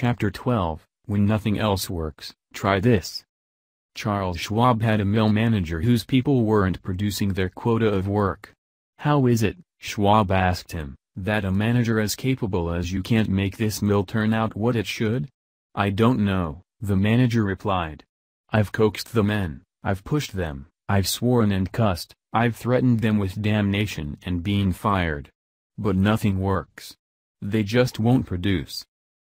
Chapter 12 When Nothing Else Works, Try This. Charles Schwab had a mill manager whose people weren't producing their quota of work. How is it, Schwab asked him, that a manager as capable as you can't make this mill turn out what it should? I don't know, the manager replied. I've coaxed the men, I've pushed them, I've sworn and cussed, I've threatened them with damnation and being fired. But nothing works. They just won't produce.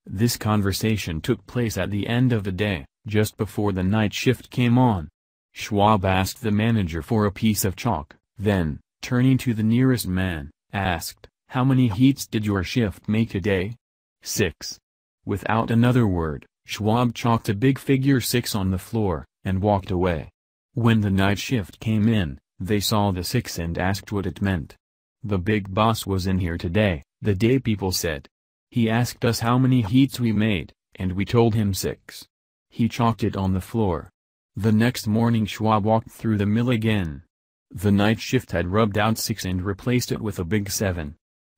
This conversation took place at the end of the day, just before the night shift came on. Schwab asked the manager for a piece of chalk, then, turning to the nearest man, asked, How many heats did your shift make a day? Six. Without another word, Schwab chalked a big figure six on the floor, and walked away. When the night shift came in, they saw the six and asked what it meant. The big boss was in here today, the day people said. He asked us how many heats we made, and we told him six. He chalked it on the floor. The next morning Schwab walked through the mill again. The night shift had rubbed out six and replaced it with a big seven.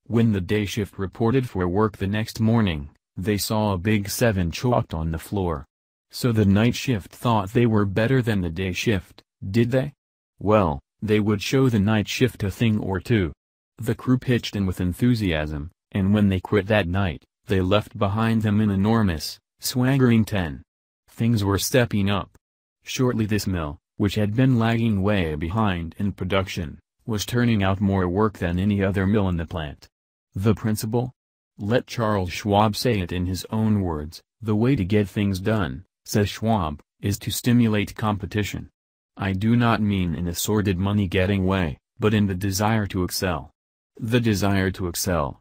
When the day shift reported for work the next morning, they saw a big seven chalked on the floor. So the night shift thought they were better than the day shift, did they? Well, they would show the night shift a thing or two. The crew pitched in with enthusiasm, and when they quit that night, they left behind them an enormous, swaggering ten. Things were stepping up. Shortly this mill, which had been lagging way behind in production, was turning out more work than any other mill in the plant. The principle? Let Charles Schwab say it in his own words, the way to get things done, says Schwab, is to stimulate competition. I do not mean in a sordid money-getting way, but in the desire to excel. The desire to excel,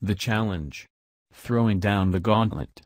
the challenge. Throwing down the gauntlet.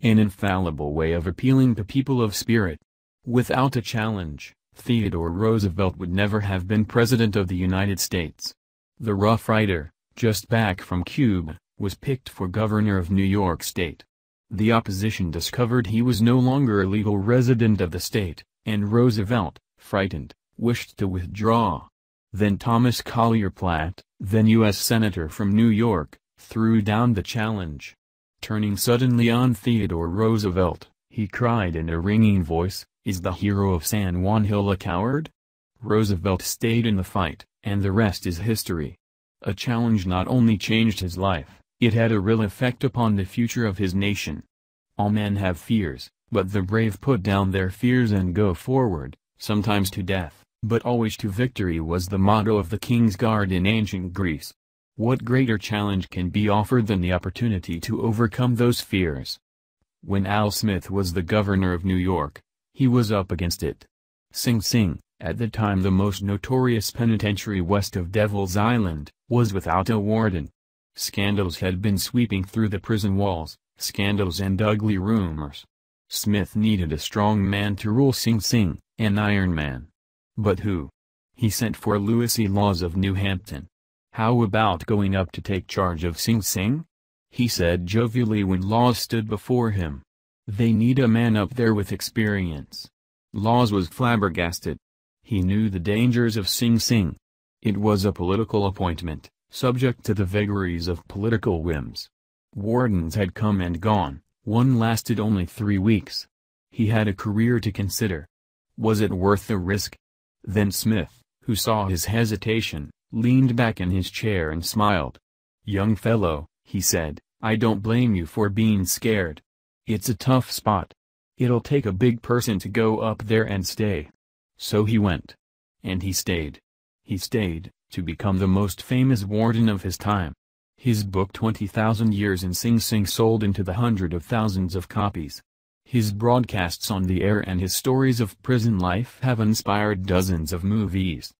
An infallible way of appealing to people of spirit. Without a challenge, Theodore Roosevelt would never have been President of the United States. The Rough Rider, just back from Cuba, was picked for governor of New York State. The opposition discovered he was no longer a legal resident of the state, and Roosevelt, frightened, wished to withdraw. Then Thomas Collier Platt, then U.S. Senator from New York, threw down the challenge. Turning suddenly on Theodore Roosevelt, he cried in a ringing voice, Is the hero of San Juan Hill a coward? Roosevelt stayed in the fight, and the rest is history. A challenge not only changed his life, it had a real effect upon the future of his nation. All men have fears, but the brave put down their fears and go forward, sometimes to death, but always to victory was the motto of the King's Guard in ancient Greece. What greater challenge can be offered than the opportunity to overcome those fears? When Al Smith was the governor of New York, he was up against it. Sing Sing, at the time the most notorious penitentiary west of Devil's Island, was without a warden. Scandals had been sweeping through the prison walls, scandals and ugly rumors. Smith needed a strong man to rule Sing Sing, an iron man. But who? He sent for Louis E. Laws of New Hampton. How about going up to take charge of Sing Sing? He said jovially when Laws stood before him. They need a man up there with experience. Laws was flabbergasted. He knew the dangers of Sing Sing. It was a political appointment, subject to the vagaries of political whims. Wardens had come and gone, one lasted only three weeks. He had a career to consider. Was it worth the risk? Then Smith, who saw his hesitation, leaned back in his chair and smiled. Young fellow, he said, I don't blame you for being scared. It's a tough spot. It'll take a big person to go up there and stay. So he went. And he stayed. He stayed, to become the most famous warden of his time. His book 20,000 Years in Sing Sing sold into the hundred of thousands of copies. His broadcasts on the air and his stories of prison life have inspired dozens of movies.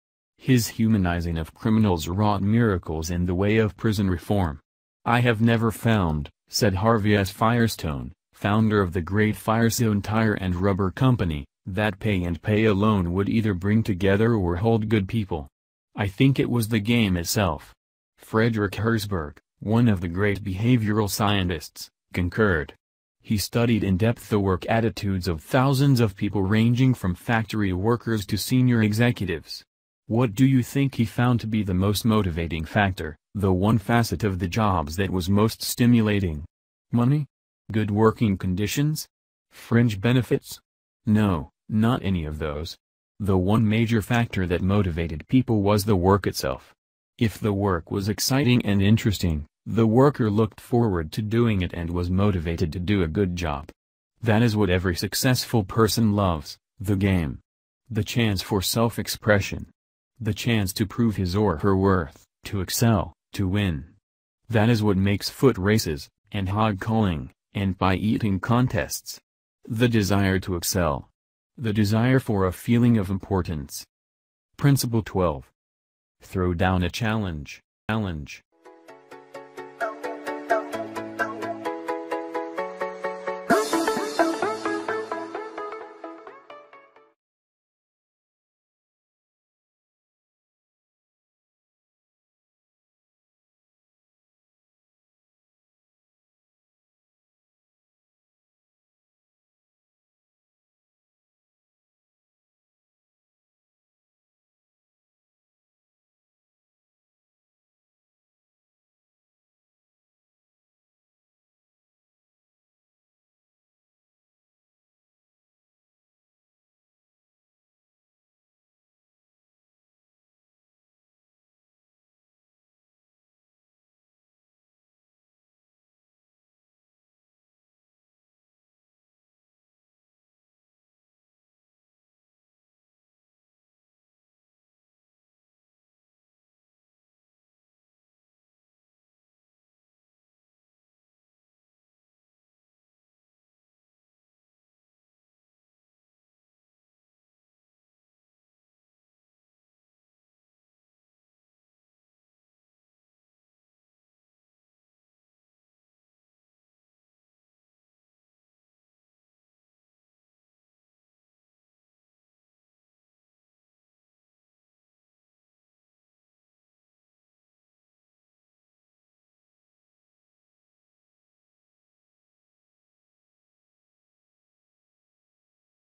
His humanizing of criminals wrought miracles in the way of prison reform. I have never found, said Harvey S. Firestone, founder of the Great Firestone Tire and Rubber Company, that pay and pay alone would either bring together or hold good people. I think it was the game itself. Frederick Herzberg, one of the great behavioral scientists, concurred. He studied in depth the work attitudes of thousands of people ranging from factory workers to senior executives. What do you think he found to be the most motivating factor, the one facet of the jobs that was most stimulating? Money? Good working conditions? Fringe benefits? No, not any of those. The one major factor that motivated people was the work itself. If the work was exciting and interesting, the worker looked forward to doing it and was motivated to do a good job. That is what every successful person loves, the game. The chance for self-expression, the chance to prove his or her worth, to excel, to win. That is what makes foot races, and hog calling and pie eating contests. The desire to excel. The desire for a feeling of importance. Principle 12. Throw down a challenge. Challenge.